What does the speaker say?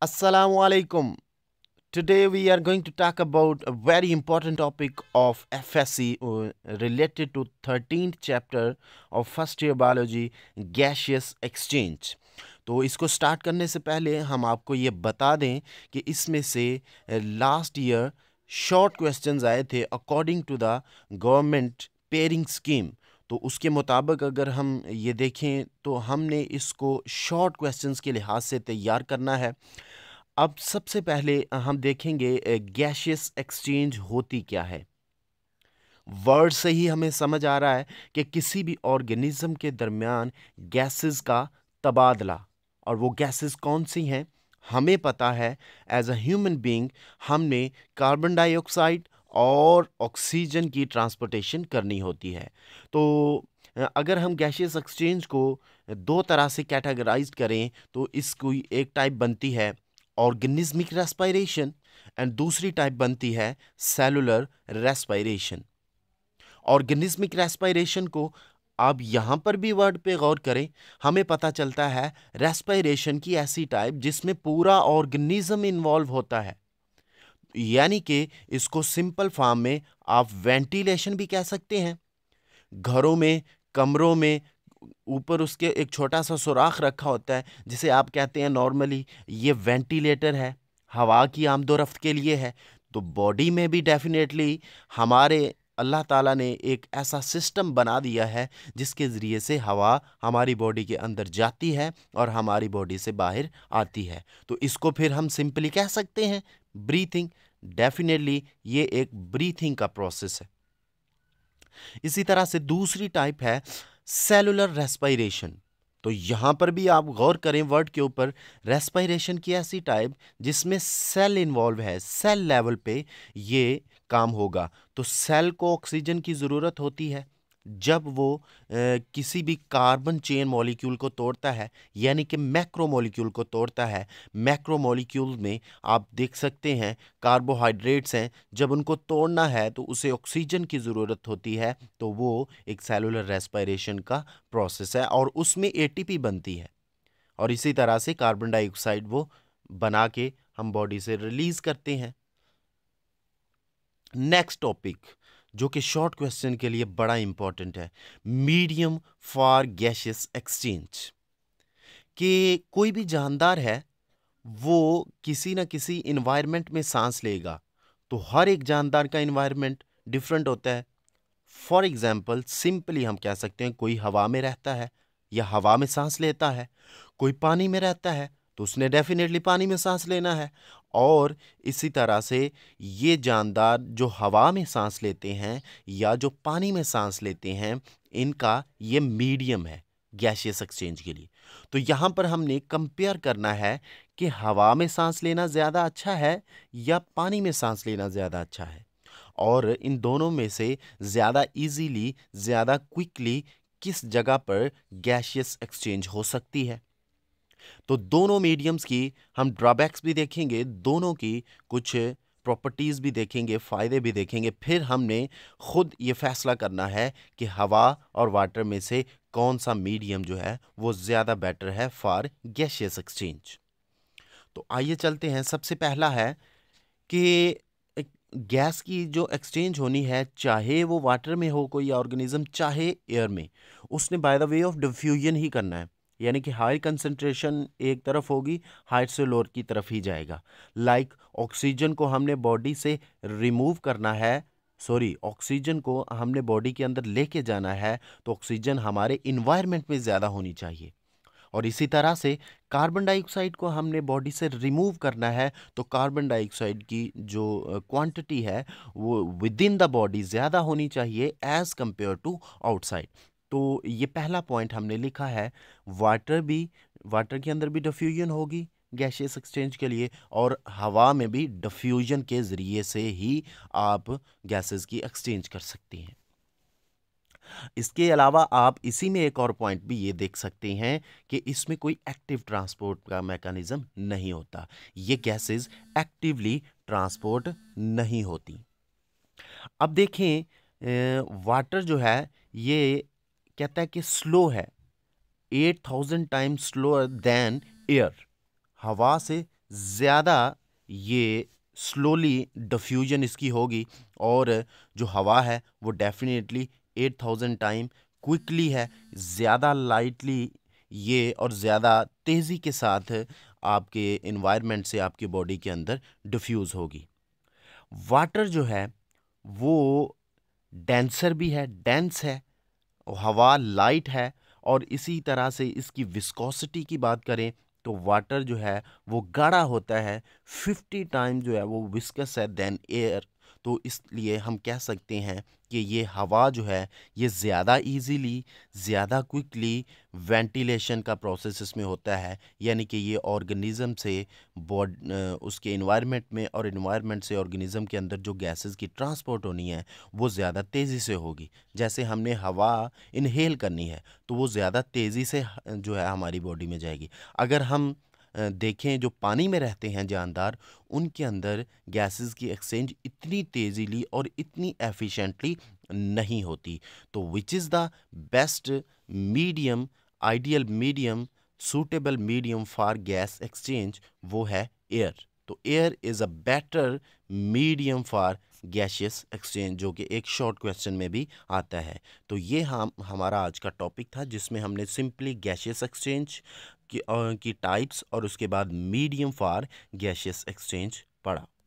Assalamu alaikum. Today we are going to talk about a very important topic of FSE related to 13th chapter of first year biology gaseous exchange. तो इसको start करने से पहले हम आपको ये बता दें कि इसमें से लास्ट ईयर शॉर्ट क्वेश्चंस आए थे according to the government pairing scheme तो उसके मुताबिक अगर हम ये देखें तो हमने इसको शॉर्ट क्वेश्चंस के लिहाज से तैयार करना है अब सबसे पहले हम देखेंगे गैशियस एक्सचेंज होती क्या है वर्ड से ही हमें समझ आ रहा है कि किसी भी ऑर्गेनिज्म के दरमियान गैसेस का तबादला और वो गैसेस कौन सी हैं हमें पता है एज अ ह्यूमन बीइंग हमने कार्बन डाइऑक्साइड और ऑक्सीजन की ट्रांसपोर्टेशन करनी होती है तो अगर हम गैशियस एक्सचेंज को दो तरह से कैटेगराइज करें तो इसकी एक टाइप बनती है ऑर्गेनिज्मिक रेस्पायरेशन एंड दूसरी टाइप बनती है सेलुलर रेस्पायरेशन ऑर्गेनिज्मिक रेस्पायरेशन को आप यहाँ पर भी वर्ड पे गौर करें हमें पता चलता है रेस्पायरेशन की ऐसी टाइप जिसमें पूरा ऑर्गेनिज्म इन्वॉल्व होता है यानी कि इसको सिंपल फॉर्म में आप वेंटिलेशन भी कह सकते हैं घरों में कमरों में ऊपर उसके एक छोटा सा सुराख रखा होता है जिसे आप कहते हैं नॉर्मली ये वेंटिलेटर है हवा की आमदोरफ्त के लिए है तो बॉडी में भी डेफिनेटली हमारे अल्लाह ताला ने एक ऐसा सिस्टम बना दिया है जिसके ज़रिए से हवा हमारी बॉडी के अंदर जाती है और हमारी बॉडी से बाहर आती है तो इसको फिर हम सिंपली कह सकते हैं ब्रीथिंग डेफिनेटली ये एक ब्रीथिंग का प्रोसेस है इसी तरह से दूसरी टाइप है सेलुलर रेस्पायरेशन तो यहां पर भी आप गौर करें वर्ड के ऊपर रेस्पायरेशन की ऐसी टाइप जिसमें सेल इन्वॉल्व है सेल लेवल पे ये काम होगा तो सेल को ऑक्सीजन की ज़रूरत होती है जब वो ए, किसी भी कार्बन चेन मॉलिक्यूल को तोड़ता है यानी कि मैक्रो मॉलिक्यूल को तोड़ता है मैक्रो मॉलिक्यूल में आप देख सकते हैं कार्बोहाइड्रेट्स हैं जब उनको तोड़ना है तो उसे ऑक्सीजन की ज़रूरत होती है तो वो एक सेलुलर रेस्पायरेशन का प्रोसेस है और उसमें ए बनती है और इसी तरह से कार्बन डाइऑक्साइड वो बना के हम बॉडी से रिलीज़ करते हैं नेक्स्ट टॉपिक जो कि शॉर्ट क्वेश्चन के लिए बड़ा इंपॉर्टेंट है मीडियम फॉर गैशियस एक्सचेंज कि कोई भी जानदार है वो किसी ना किसी इन्वायरमेंट में सांस लेगा तो हर एक जानदार का इन्वायरमेंट डिफरेंट होता है फॉर एग्ज़ाम्पल सिंपली हम कह सकते हैं कोई हवा में रहता है या हवा में सांस लेता है कोई पानी में रहता है तो उसने डेफिनेटली पानी में सांस लेना है और इसी तरह से ये जानदार जो हवा में सांस लेते हैं या जो पानी में सांस लेते हैं इनका ये मीडियम है गैशियस एक्सचेंज के लिए तो यहाँ पर हमने कंपेयर करना है कि हवा में सांस लेना ज़्यादा अच्छा है या पानी में सांस लेना ज़्यादा अच्छा है और इन दोनों में से ज़्यादा इजीली ज़्यादा क्विकली किस जगह पर गैशियस एक्सचेंज हो सकती है तो दोनों मीडियम्स की हम ड्रॉबैक्स भी देखेंगे दोनों की कुछ प्रॉपर्टीज़ भी देखेंगे फ़ायदे भी देखेंगे फिर हमने ख़ुद ये फैसला करना है कि हवा और वाटर में से कौन सा मीडियम जो है वो ज़्यादा बेटर है फॉर गैशियस एक्सचेंज तो आइए चलते हैं सबसे पहला है कि गैस की जो एक्सचेंज होनी है चाहे वो वाटर में हो कोई ऑर्गेनिज्म चाहे एयर में उसने by the way of diffusion ही करना है यानी कि हाई कंसंट्रेशन एक तरफ होगी हाइट से लोअर की तरफ ही जाएगा लाइक like, ऑक्सीजन को हमने बॉडी से रिमूव करना है सॉरी ऑक्सीजन को हमने बॉडी के अंदर लेके जाना है तो ऑक्सीजन हमारे इन्वायरमेंट में ज़्यादा होनी चाहिए और इसी तरह से कार्बन डाइऑक्साइड को हमने बॉडी से रिमूव करना है तो कार्बन डाइऑक्साइड की जो क्वांटिटी है वो विद इन द बॉडी ज़्यादा होनी चाहिए एज़ कम्पेयर टू आउटसाइड तो ये पहला पॉइंट हमने लिखा है वाटर भी वाटर के अंदर भी डिफ्यूजन होगी गैशियस एक्सचेंज के लिए और हवा में भी डिफ्यूजन के ज़रिए से ही आप गैसेस की एक्सचेंज कर सकती हैं इसके अलावा आप इसी में एक और पॉइंट भी ये देख सकते हैं कि इसमें कोई एक्टिव ट्रांसपोर्ट का मैकेनिज़्म नहीं होता ये गैसेस एक्टिवली ट्रांसपोर्ट नहीं होती अब देखें वाटर जो है ये कहता है कि स्लो है eight thousand time slower than air हवा से ज़्यादा ये स्लोली डिफ्यूजन इसकी होगी और जो हवा है वो definitely eight thousand time quickly है ज़्यादा लाइटली ये और ज़्यादा तेज़ी के साथ आपके इन्वायरमेंट से आपकी बॉडी के अंदर डिफ्यूज़ होगी वाटर जो है वो डेंसर भी है डेंस है हवा लाइट है और इसी तरह से इसकी विस्कोसिटी की बात करें तो वाटर जो है वो गाढ़ा होता है फिफ्टी टाइम जो है वो विस्कस है देन एयर तो इसलिए हम कह सकते हैं कि ये हवा जो है ये ज़्यादा इजीली ज़्यादा क्विकली वेंटिलेशन का प्रोसेस इसमें होता है यानी कि ये ऑर्गेनिज़म से बॉड उसके इन्वायरमेंट में और इन्वायरमेंट से ऑर्गेनिज़म के अंदर जो गैसेस की ट्रांसपोर्ट होनी है वो ज़्यादा तेज़ी से होगी जैसे हमने हवा इनहेल करनी है तो वो ज़्यादा तेज़ी से जो है हमारी बॉडी में जाएगी अगर हम देखें जो पानी में रहते हैं जानदार उनके अंदर गैसेस की एक्सचेंज इतनी तेज़ीली और इतनी एफिशिएंटली नहीं होती तो which is the best medium ideal medium suitable medium for gas exchange वो है एयर तो air is a better medium for gaseous exchange जो कि एक शॉर्ट क्वेश्चन में भी आता है तो ये हम हमारा आज का टॉपिक था जिसमें हमने सिंपली गैशियस एक्सचेंज की, टाइप्स और उसके बाद मीडियम फॉर गैशियस एक्सचेंज पढ़ा